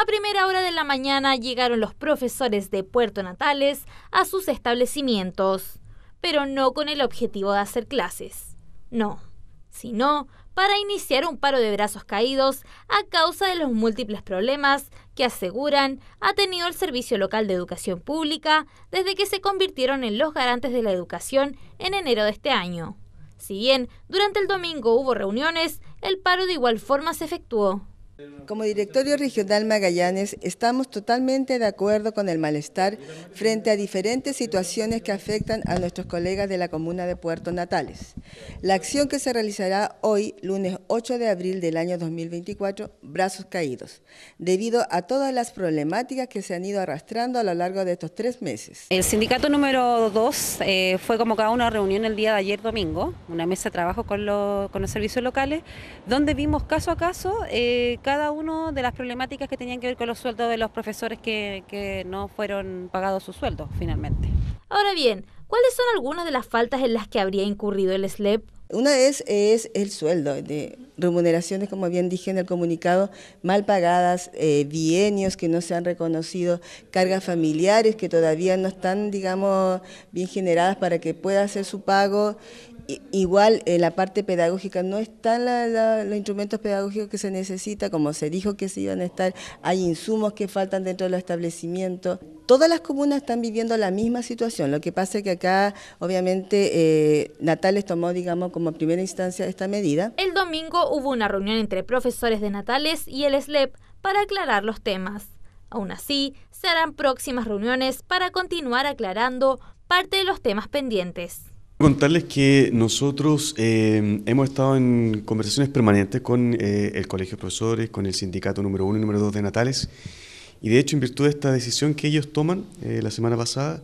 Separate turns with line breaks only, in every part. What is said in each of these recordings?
A primera hora de la mañana llegaron los profesores de Puerto Natales a sus establecimientos, pero no con el objetivo de hacer clases. No, sino para iniciar un paro de brazos caídos a causa de los múltiples problemas que aseguran ha tenido el Servicio Local de Educación Pública desde que se convirtieron en los garantes de la educación en enero de este año. Si bien durante el domingo hubo reuniones, el paro de igual forma se efectuó. Como Directorio Regional
Magallanes, estamos totalmente de acuerdo con el malestar frente a diferentes situaciones que afectan a nuestros colegas de la comuna de Puerto Natales. La acción que se realizará hoy, lunes 8 de abril del año 2024, Brazos Caídos, debido a todas las problemáticas que se han ido arrastrando a lo largo de estos tres meses. El sindicato
número 2 eh, fue convocado a una reunión el día de ayer domingo, una mesa de trabajo con, los, servicios locales, donde vimos caso a caso... Eh, cada uno de las problemáticas que tenían que ver con los sueldos de los profesores que, no fueron pagados sus sueldos finalmente.
Ahora bien, ¿cuáles son algunas de las faltas en las que habría incurrido el SLEP? Una es, es
el sueldo, de remuneraciones, como bien dije en el comunicado, mal pagadas, eh, bienios que no se han reconocido, cargas familiares que todavía no están, digamos, bien generadas para que pueda hacer su pago Igual en eh, la parte pedagógica, no están los instrumentos pedagógicos que se necesita, como se dijo que se iban a estar, hay insumos que faltan dentro de los establecimientos. Todas las comunas están viviendo la misma situación, lo que pasa es que acá obviamente eh, Natales tomó, digamos, como primera instancia esta medida.
El domingo hubo una reunión entre profesores de Natales y el SLEP para aclarar los temas. Aún así, se harán próximas reuniones para continuar aclarando parte de los temas pendientes.
Contarles que nosotros em, hemos estado en conversaciones permanentes con eh, el Colegio de Profesores, con el sindicato número uno y número dos de Natales, y de hecho en virtud de esta decisión que ellos toman eh, la semana pasada,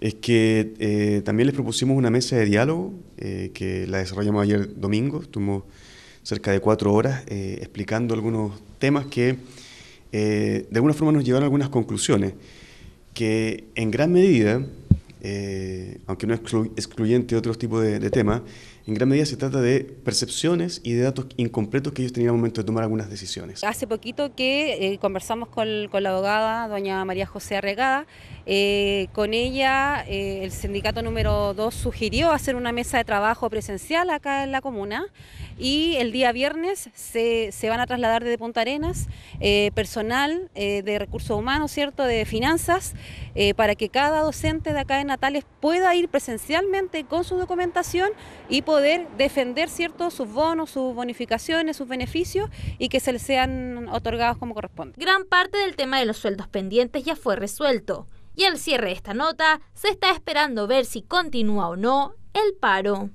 es que eh, también les propusimos una mesa de diálogo que la desarrollamos ayer domingo, estuvimos cerca de cuatro horas explicando algunos temas que de alguna forma nos llevaron a algunas conclusiones, que en gran medida eh, aunque no excluyente de otros tipos de, temas, en gran medida se trata de percepciones y de datos incompletos que ellos tenían al momento de tomar algunas decisiones.
Hace poquito que eh, conversamos con, con, la abogada, doña María José Arregada, eh, con ella, eh, el sindicato número 2 sugirió hacer una mesa de trabajo presencial acá en la comuna y el día viernes se, van a trasladar desde Punta Arenas eh, personal de recursos humanos, ¿cierto?, de finanzas, para que cada docente de acá de Natales pueda ir presencialmente con su documentación y poder defender, ¿cierto?, sus
bonos, sus bonificaciones, sus beneficios y que se les sean otorgados como corresponde. Gran parte del tema de los sueldos pendientes ya fue resuelto. Y al cierre de esta nota, se está esperando ver si continúa o no el paro.